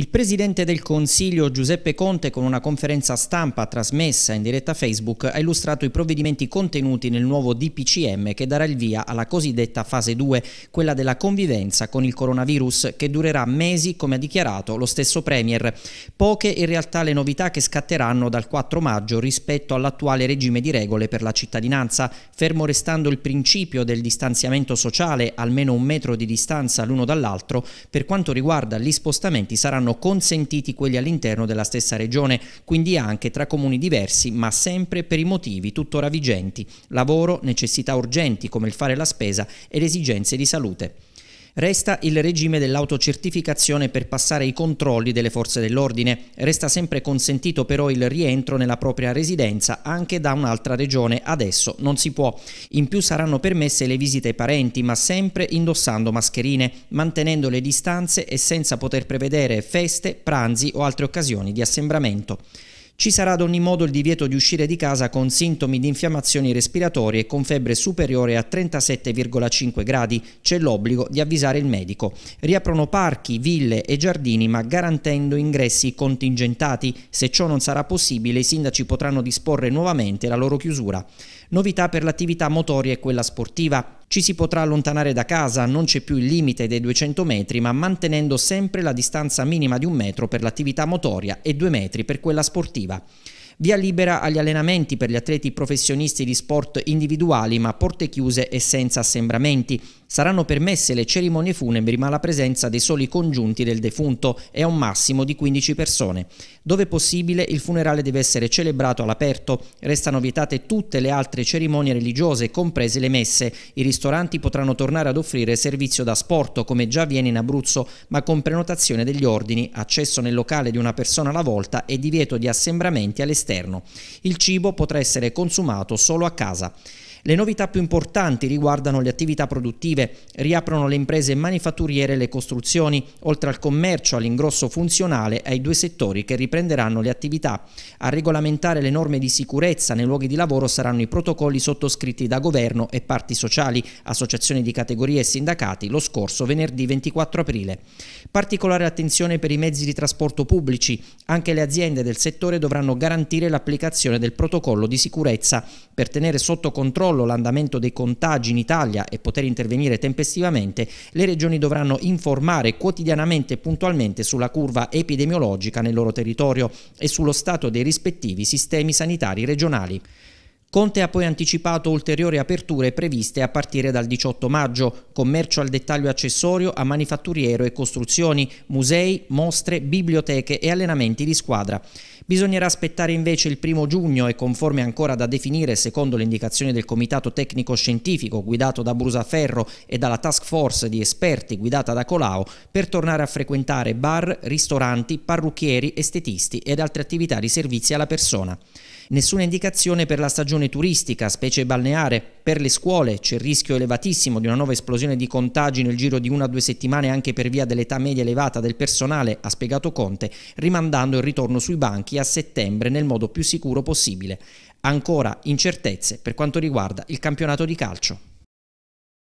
Il presidente del Consiglio Giuseppe Conte con una conferenza stampa trasmessa in diretta Facebook ha illustrato i provvedimenti contenuti nel nuovo DPCM che darà il via alla cosiddetta fase 2, quella della convivenza con il coronavirus che durerà mesi come ha dichiarato lo stesso Premier. Poche in realtà le novità che scatteranno dal 4 maggio rispetto all'attuale regime di regole per la cittadinanza, fermo restando il principio del distanziamento sociale almeno un metro di distanza l'uno dall'altro, per quanto riguarda gli spostamenti saranno saranno consentiti quelli all'interno della stessa regione, quindi anche tra comuni diversi, ma sempre per i motivi tuttora vigenti, lavoro, necessità urgenti come il fare la spesa e le esigenze di salute. Resta il regime dell'autocertificazione per passare i controlli delle forze dell'ordine. Resta sempre consentito però il rientro nella propria residenza anche da un'altra regione. Adesso non si può. In più saranno permesse le visite ai parenti, ma sempre indossando mascherine, mantenendo le distanze e senza poter prevedere feste, pranzi o altre occasioni di assembramento. Ci sarà ad ogni modo il divieto di uscire di casa con sintomi di infiammazioni respiratorie e con febbre superiore a 37,5 gradi. C'è l'obbligo di avvisare il medico. Riaprono parchi, ville e giardini ma garantendo ingressi contingentati. Se ciò non sarà possibile i sindaci potranno disporre nuovamente la loro chiusura. Novità per l'attività motoria e quella sportiva. Ci si potrà allontanare da casa, non c'è più il limite dei 200 metri, ma mantenendo sempre la distanza minima di un metro per l'attività motoria e due metri per quella sportiva. Via libera agli allenamenti per gli atleti professionisti di sport individuali, ma porte chiuse e senza assembramenti Saranno permesse le cerimonie funebri ma la presenza dei soli congiunti del defunto è a un massimo di 15 persone. Dove possibile il funerale deve essere celebrato all'aperto, restano vietate tutte le altre cerimonie religiose, comprese le messe. I ristoranti potranno tornare ad offrire servizio da sport come già avviene in Abruzzo, ma con prenotazione degli ordini, accesso nel locale di una persona alla volta e divieto di assembramenti all'esterno. Il cibo potrà essere consumato solo a casa. Le novità più importanti riguardano le attività produttive, riaprono le imprese manifatturiere e le costruzioni, oltre al commercio, all'ingrosso funzionale e ai due settori che riprenderanno le attività. A regolamentare le norme di sicurezza nei luoghi di lavoro saranno i protocolli sottoscritti da governo e parti sociali, associazioni di categorie e sindacati lo scorso venerdì 24 aprile. Particolare attenzione per i mezzi di trasporto pubblici, anche le aziende del settore dovranno garantire l'applicazione del protocollo di sicurezza per tenere sotto controllo controllo l'andamento dei contagi in Italia e poter intervenire tempestivamente, le regioni dovranno informare quotidianamente e puntualmente sulla curva epidemiologica nel loro territorio e sullo stato dei rispettivi sistemi sanitari regionali. Conte ha poi anticipato ulteriori aperture previste a partire dal 18 maggio, commercio al dettaglio accessorio a manifatturiero e costruzioni, musei, mostre, biblioteche e allenamenti di squadra. Bisognerà aspettare invece il primo giugno e conforme ancora da definire secondo le indicazioni del Comitato Tecnico Scientifico guidato da Brusaferro e dalla task force di esperti guidata da Colau per tornare a frequentare bar, ristoranti, parrucchieri, estetisti ed altre attività di servizi alla persona. Nessuna indicazione per la stagione turistica, specie balneare. Per le scuole c'è il rischio elevatissimo di una nuova esplosione di contagi nel giro di una o due settimane anche per via dell'età media elevata del personale, ha spiegato Conte, rimandando il ritorno sui banchi a settembre nel modo più sicuro possibile. Ancora incertezze per quanto riguarda il campionato di calcio.